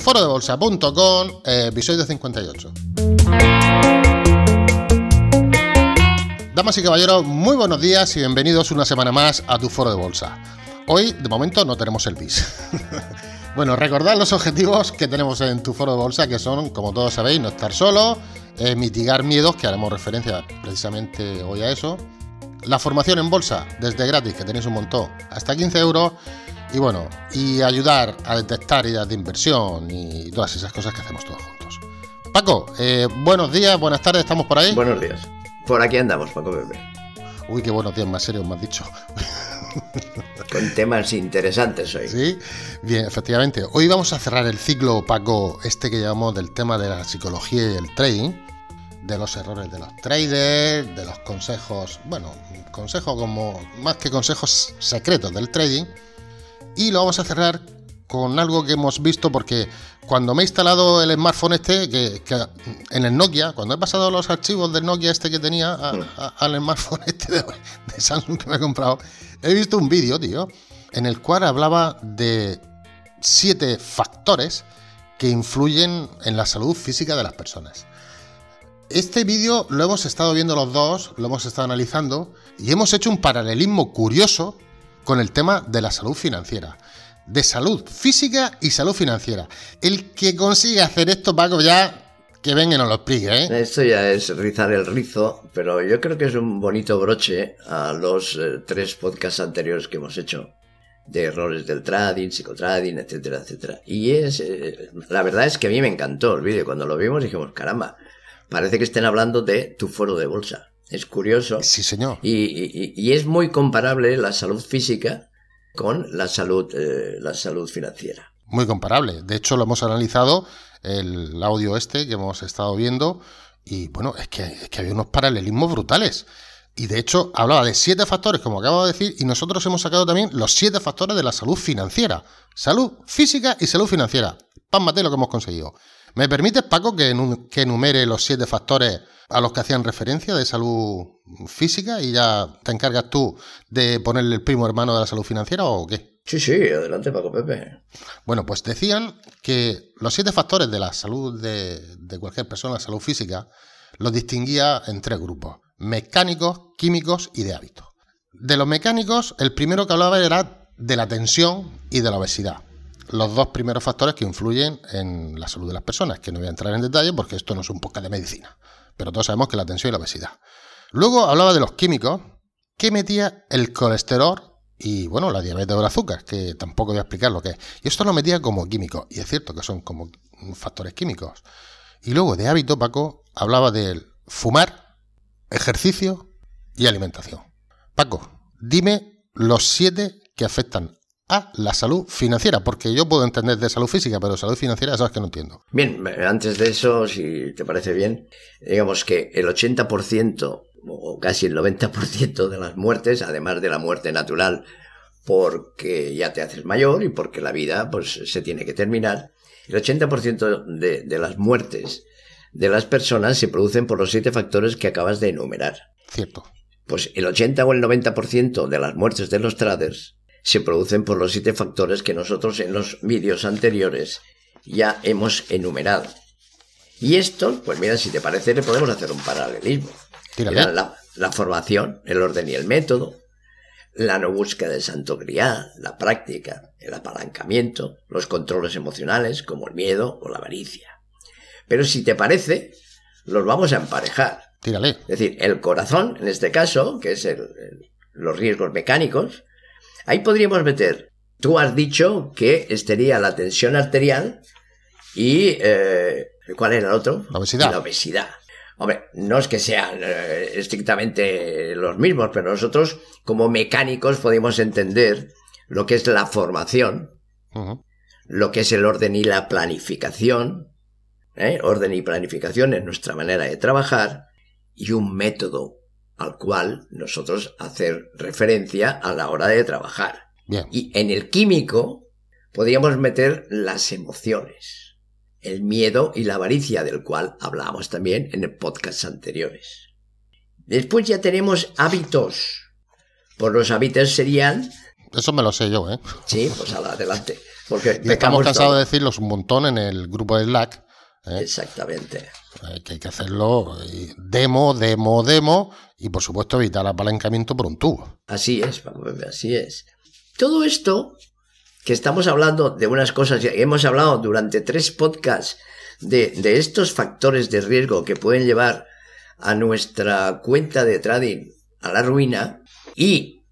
foro de bolsa.com eh, episodio 58. Damas y caballeros, muy buenos días y bienvenidos una semana más a tu foro de bolsa. Hoy, de momento, no tenemos el bis. bueno, recordad los objetivos que tenemos en tu foro de bolsa, que son, como todos sabéis, no estar solo, eh, mitigar miedos, que haremos referencia precisamente hoy a eso, la formación en bolsa, desde gratis, que tenéis un montón, hasta 15 euros, y bueno, y ayudar a detectar ideas de inversión y todas esas cosas que hacemos todos juntos. Paco, eh, buenos días, buenas tardes, ¿estamos por ahí? Buenos días. Por aquí andamos, Paco Bebé. Uy, qué buenos días, más serios más dicho. Con temas interesantes hoy. Sí, bien, efectivamente. Hoy vamos a cerrar el ciclo, Paco, este que llamamos del tema de la psicología y el trading, de los errores de los traders, de los consejos, bueno, consejos como, más que consejos secretos del trading y lo vamos a cerrar con algo que hemos visto porque cuando me he instalado el smartphone este, que, en el Nokia, cuando he pasado los archivos del Nokia este que tenía al smartphone este de, de, Samsung que me he comprado, he visto un vídeo, tío, en el cual hablaba de siete factores que influyen en la salud física de las personas. Este vídeo lo hemos estado viendo los dos, lo hemos estado analizando y hemos hecho un paralelismo curioso con el tema de la salud financiera. De salud física y salud financiera. El que consigue hacer esto, Paco, ya que venga a los lo ¿eh? Esto ya es rizar el rizo, pero yo creo que es un bonito broche a los eh, tres podcasts anteriores que hemos hecho de errores del trading, psicotrading, etcétera, etcétera. Y es, eh, la verdad es que a mí me encantó el vídeo. Cuando lo vimos dijimos, caramba, parece que estén hablando de tu foro de bolsa. Es curioso. Sí, señor. Y, es muy comparable la salud física con la salud, eh, la salud financiera. Muy comparable. De hecho, lo hemos analizado, el audio este que hemos estado viendo, y bueno, es que, había unos paralelismos brutales. Y de hecho, hablaba de siete factores, como acabo de decir, y nosotros hemos sacado también los siete factores de la salud financiera. Salud física y salud financiera. Pámate lo que hemos conseguido. ¿Me permites, Paco, que, enumere los siete factores a los que hacían referencia de salud física y ya te encargas tú de ponerle el primo hermano de la salud financiera o qué? Sí, sí, adelante, Paco Pepe. Bueno, pues decían que los siete factores de la salud de, cualquier persona, la salud física, los distinguía en tres grupos, mecánicos, químicos y de hábitos. De los mecánicos, el primero que hablaba era de la tensión y de la obesidad los dos primeros factores que influyen en la salud de las personas, que no voy a entrar en detalle porque esto no es un podcast de medicina, pero todos sabemos que la tensión y la obesidad. Luego hablaba de los químicos que metía el colesterol y bueno, la diabetes o el azúcar, que tampoco voy a explicar lo que es. Y esto lo metía como químico y es cierto que son como factores químicos. Y luego de hábito, Paco, hablaba del fumar, ejercicio y alimentación. Paco, dime los siete que afectan a la salud financiera, porque yo puedo entender de salud física, pero salud financiera sabes que no entiendo. Bien, eh, antes de eso, si te parece bien, digamos que el 80% o casi el 90% de las muertes, además de la muerte natural, porque ya te haces mayor y porque la vida pues, se tiene que terminar, el 80% de, de las muertes de las personas se producen por los siete factores que acabas de enumerar. Cierto. Pues el 80 o el 90% de las muertes de los traders se producen por los siete factores que nosotros en los vídeos anteriores ya hemos enumerado. Y esto, pues mira, si te parece, le podemos hacer un paralelismo. la, formación, el orden y el método, la no búsqueda de santo la práctica, el apalancamiento, los controles emocionales como el miedo o la avaricia. Pero si te parece, los vamos a emparejar. Es decir, el corazón, en este caso, que es los riesgos mecánicos, Ahí podríamos meter, tú has dicho que estaría la tensión arterial y... Eh, ¿Cuál era el otro? La obesidad. La obesidad. Hombre, no es que sean eh, estrictamente los mismos, pero nosotros como mecánicos podemos entender lo que es la formación, lo que es el orden y la planificación, ¿eh? orden y planificación es nuestra manera de trabajar y un método al cual nosotros hacer referencia a la hora de trabajar. Y en el químico podríamos meter las emociones, el miedo y la avaricia del cual hablábamos también en el podcast anteriores. Después ya tenemos hábitos. Por los hábitos serían... Eso me lo sé yo, ¿eh? Sí, pues adelante. Porque estamos cansados de decirlos un montón en el grupo de Slack ¿eh? Exactamente. Eh, que hay que hacerlo eh, demo, demo, demo y por supuesto evitar apalancamiento por un tubo. Así es, así es. Todo esto que estamos hablando de unas cosas, hemos hablado durante tres podcasts de, estos factores de riesgo que pueden llevar a nuestra cuenta de trading a la ruina y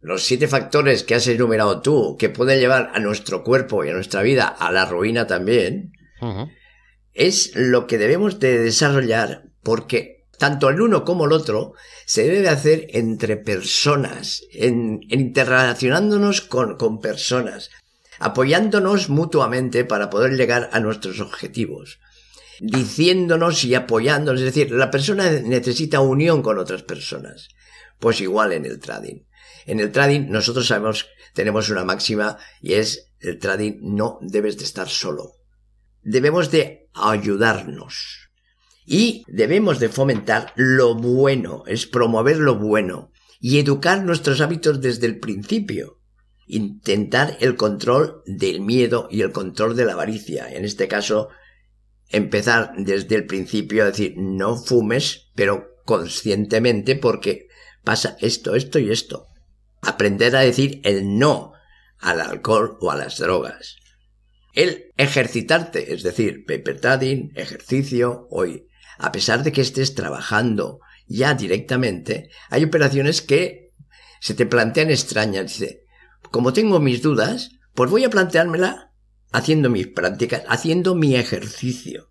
los siete factores que has enumerado tú que pueden llevar a nuestro cuerpo y a nuestra vida a la ruina también, es lo que debemos de desarrollar porque tanto el uno como el otro se debe hacer entre personas, en, interrelacionándonos con, personas, apoyándonos mutuamente para poder llegar a nuestros objetivos diciéndonos y apoyándonos. Es decir, la persona necesita unión con otras personas. Pues igual en el trading. En el trading nosotros sabemos, tenemos una máxima y es el trading no debes de estar solo debemos de ayudarnos y debemos de fomentar lo bueno, es promover lo bueno y educar nuestros hábitos desde el principio. Intentar el control del miedo y el control de la avaricia. En este caso, empezar desde el principio a decir no fumes, pero conscientemente porque pasa esto, esto y esto. Aprender a decir el no al alcohol o a las drogas el ejercitarte, es decir, paper tadding, ejercicio, hoy, a pesar de que estés trabajando ya directamente, hay operaciones que se te plantean extrañas. Dice, como tengo mis dudas, pues voy a planteármela haciendo mis prácticas, haciendo mi ejercicio.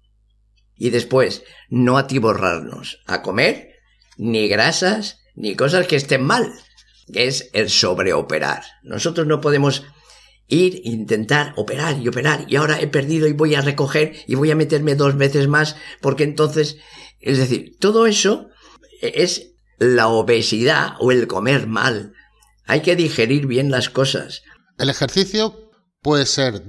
Y después, no atiborrarnos a comer ni grasas ni cosas que estén mal, es el sobreoperar. Nosotros no podemos ir, intentar, operar y operar. Y ahora he perdido y voy a recoger y voy a meterme dos veces más porque entonces, es decir, todo eso es la obesidad o el comer mal. Hay que digerir bien las cosas. El ejercicio puede ser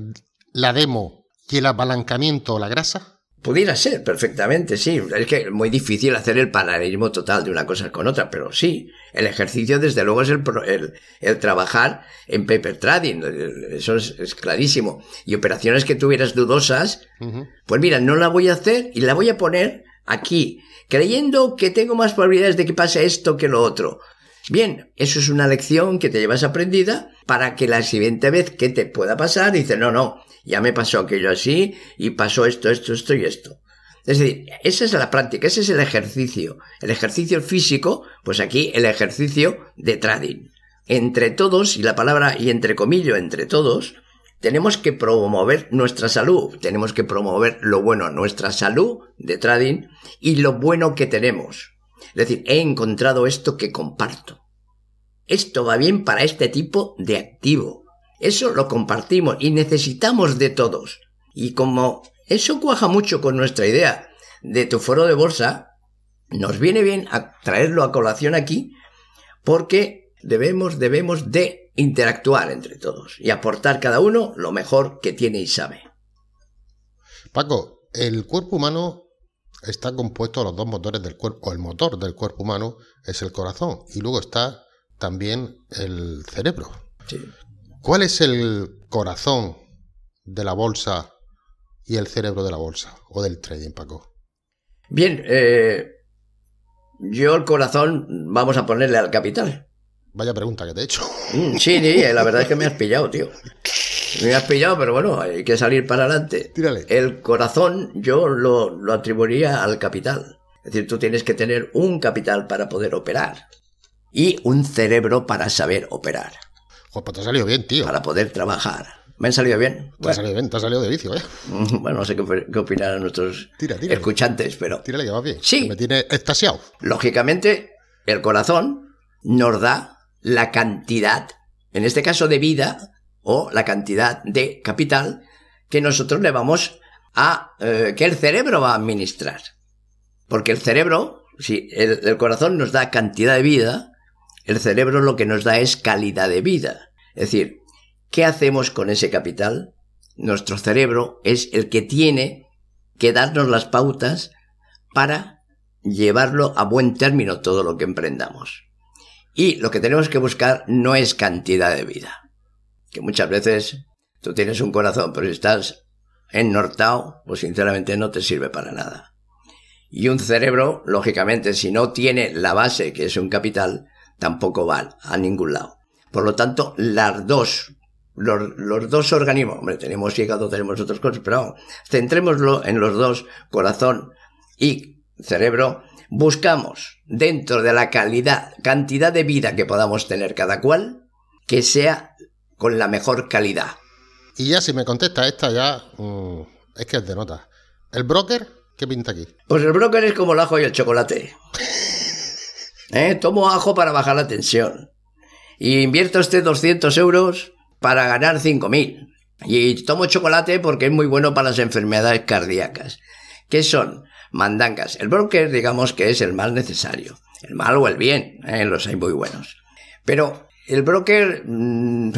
la demo y el apalancamiento o la grasa. Pudiera ser, perfectamente, sí. Es que es muy difícil hacer el paralelismo total de una cosa con otra, pero sí. El ejercicio, desde luego, es el, el, trabajar en paper trading. Eso es, clarísimo. Y operaciones que tuvieras dudosas, pues mira, no la voy a hacer y la voy a poner aquí, creyendo que tengo más probabilidades de que pase esto que lo otro. Bien, eso es una lección que te llevas aprendida para que la siguiente vez que te pueda pasar, dice, no, no, ya me pasó aquello así y pasó esto, esto, esto y esto. Es decir, esa es la práctica, ese es el ejercicio. El ejercicio físico, pues aquí el ejercicio de trading. Entre todos, y la palabra y entre comillas, entre todos, tenemos que promover nuestra salud, tenemos que promover lo bueno, nuestra salud de trading y lo bueno que tenemos. Es decir, he encontrado esto que comparto. Esto va bien para este tipo de activo. Eso lo compartimos y necesitamos de todos. Y como eso cuaja mucho con nuestra idea de tu foro de bolsa, nos viene bien a traerlo a colación aquí porque debemos, debemos de interactuar entre todos y aportar cada uno lo mejor que tiene y sabe. Paco, el cuerpo humano está compuesto a los dos motores del cuerpo, o el motor del cuerpo humano es el corazón y luego está también el cerebro. ¿Cuál es el corazón de la bolsa y el cerebro de la bolsa o del trading, Paco? Bien, eh, yo el corazón vamos a ponerle al capital. Vaya pregunta que te he hecho. Mm, sí, eh, la verdad es que me has pillado, tío. Me has pillado, pero bueno, hay que salir para adelante. Tírale. El corazón yo lo, lo atribuiría al capital. Es decir, tú tienes que tener un capital para poder operar y un cerebro para saber operar. pues te ha salido bien, tío. Para poder trabajar. ¿Me han salido bien? Te ha salido bien, te ha salido de ¿eh? Bueno, no sé qué, opinarán nuestros escuchantes, pero... va bien. Sí. me tiene extasiado. Lógicamente, el corazón nos da la cantidad, en este caso de vida, o la cantidad de capital que nosotros le vamos a... Eh, que el cerebro va a administrar. Porque el cerebro, si el corazón nos da cantidad de vida, el cerebro lo que nos da es calidad de vida. Es decir, ¿qué hacemos con ese capital? Nuestro cerebro es el que tiene que darnos las pautas para llevarlo a buen término todo lo que emprendamos. Y lo que tenemos que buscar no es cantidad de vida. Que muchas veces tú tienes un corazón, pero si estás ennortado, pues sinceramente no te sirve para nada. Y un cerebro, lógicamente, si no tiene la base, que es un capital, tampoco va a ningún lado. Por lo tanto, las dos, los, dos organismos, hombre, tenemos llegado, tenemos otras cosas, pero vamos, centrémoslo en los dos, corazón y cerebro, buscamos dentro de la calidad, cantidad de vida que podamos tener cada cual, que sea con la mejor calidad. Y ya si me contesta esta, ya mm, es que es de nota. ¿El broker? ¿Qué pinta aquí? Pues el broker es como el ajo y el chocolate. ¿Eh? Tomo ajo para bajar la tensión. Y invierto este 200 euros para ganar 5.000. Y tomo chocolate porque es muy bueno para las enfermedades cardíacas. ¿Qué son? Mandangas. El broker, digamos que es el más necesario. El mal o el bien, ¿eh? los hay muy buenos. Pero el broker, mm,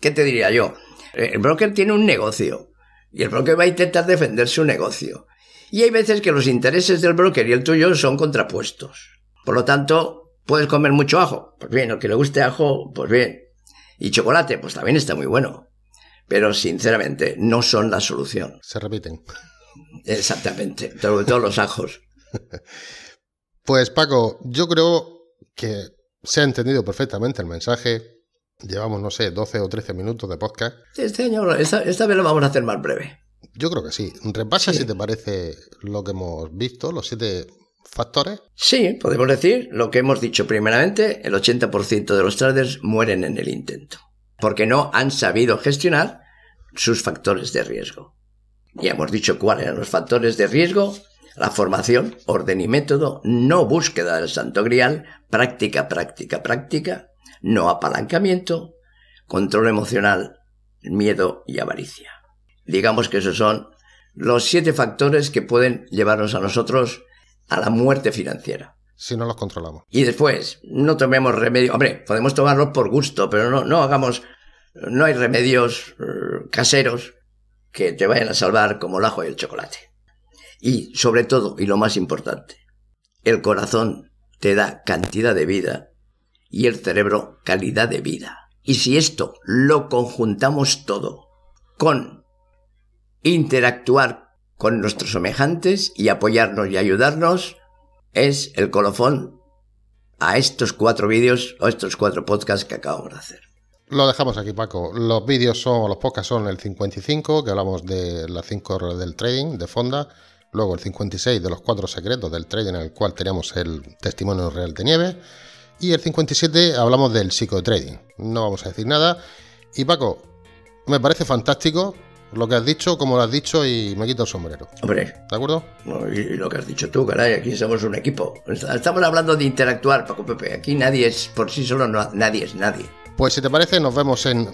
¿qué te diría yo? El broker tiene un negocio y el broker va a intentar defender su negocio. Y hay veces que los intereses del broker y el tuyo son contrapuestos. Por lo tanto, puedes comer mucho ajo. Pues bien, al que le guste ajo, pues bien. Y chocolate, pues también está muy bueno. Pero sinceramente, no son la solución. Se repiten. Exactamente, sobre todo los ajos. Pues Paco, yo creo que se ha entendido perfectamente el mensaje. Llevamos, no sé, 12 o 13 minutos de podcast. Sí, señor. esta, vez lo vamos a hacer más breve. Yo creo que sí. Repasa si te parece lo que hemos visto, los siete factores? Sí, podemos decir lo que hemos dicho primeramente, el 80% de los traders mueren en el intento, porque no han sabido gestionar sus factores de riesgo. Y hemos dicho cuáles eran los factores de riesgo, la formación, orden y método, no búsqueda del santo grial, práctica, práctica, práctica, no apalancamiento, control emocional, miedo y avaricia. Digamos que esos son los siete factores que pueden llevarnos a nosotros a la muerte financiera. Si no los controlamos. Y después, no tomemos remedio. Hombre, podemos tomarlos por gusto, pero no, no hagamos. No hay remedios eh, caseros que te vayan a salvar como el ajo y el chocolate. Y sobre todo, y lo más importante, el corazón te da cantidad de vida y el cerebro calidad de vida. Y si esto lo conjuntamos todo con interactuar con nuestros semejantes y apoyarnos y ayudarnos es el colofón a estos cuatro vídeos o estos cuatro podcasts que acabo de hacer. Lo dejamos aquí, Paco. Los vídeos son, los podcasts son el 55, que hablamos de las 5 del trading de Fonda, luego el 56 de los cuatro secretos del trading en el cual teníamos el testimonio real de nieve. y el 57 hablamos del psicotrading. No vamos a decir nada. Y Paco, me parece fantástico lo que has dicho, como lo has dicho, y me quito el sombrero. Hombre. ¿De acuerdo? Y lo que has dicho tú, caray, aquí somos un equipo. Estamos hablando de interactuar, Paco Pepe. Aquí nadie es por sí solo, nadie es nadie. Pues si te parece, nos vemos en.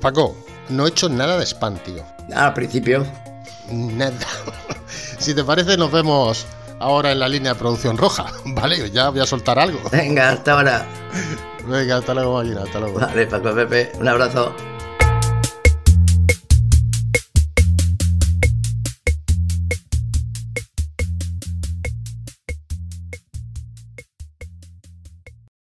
Paco, no he hecho nada de spam, tío. Ah, al principio. Nada. si te parece, nos vemos ahora en la línea de producción roja, ¿vale? Ya voy a soltar algo. Venga, hasta ahora. Venga, hasta luego, Marina. hasta luego. Vale, Paco Pepe, un abrazo.